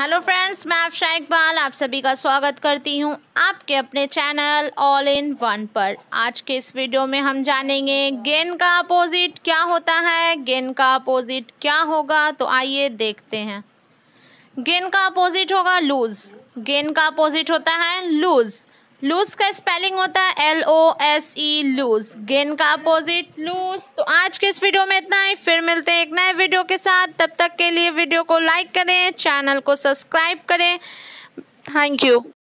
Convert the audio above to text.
hello friends मैं अफशा इकबाल आप सभी का स्वागत करती हूं आपके अपने चैनल ऑल इन वन पर आज के इस वीडियो में हम जानेंगे गेन का अपोजिट क्या होता है गेन का अपोजिट क्या होगा तो आइए देखते हैं गेन का अपोजिट होगा लूज गेन का अपोजिट होता है लूज लूज का स्पेलिंग होता है L O S E lose gain का अपोजिट लूज तो आज के इस वीडियो में इतना ही फिर मिलते हैं एक नए वीडियो के साथ तब तक के लिए वीडियो को लाइक करें चैनल को सब्सक्राइब करें थैंक यू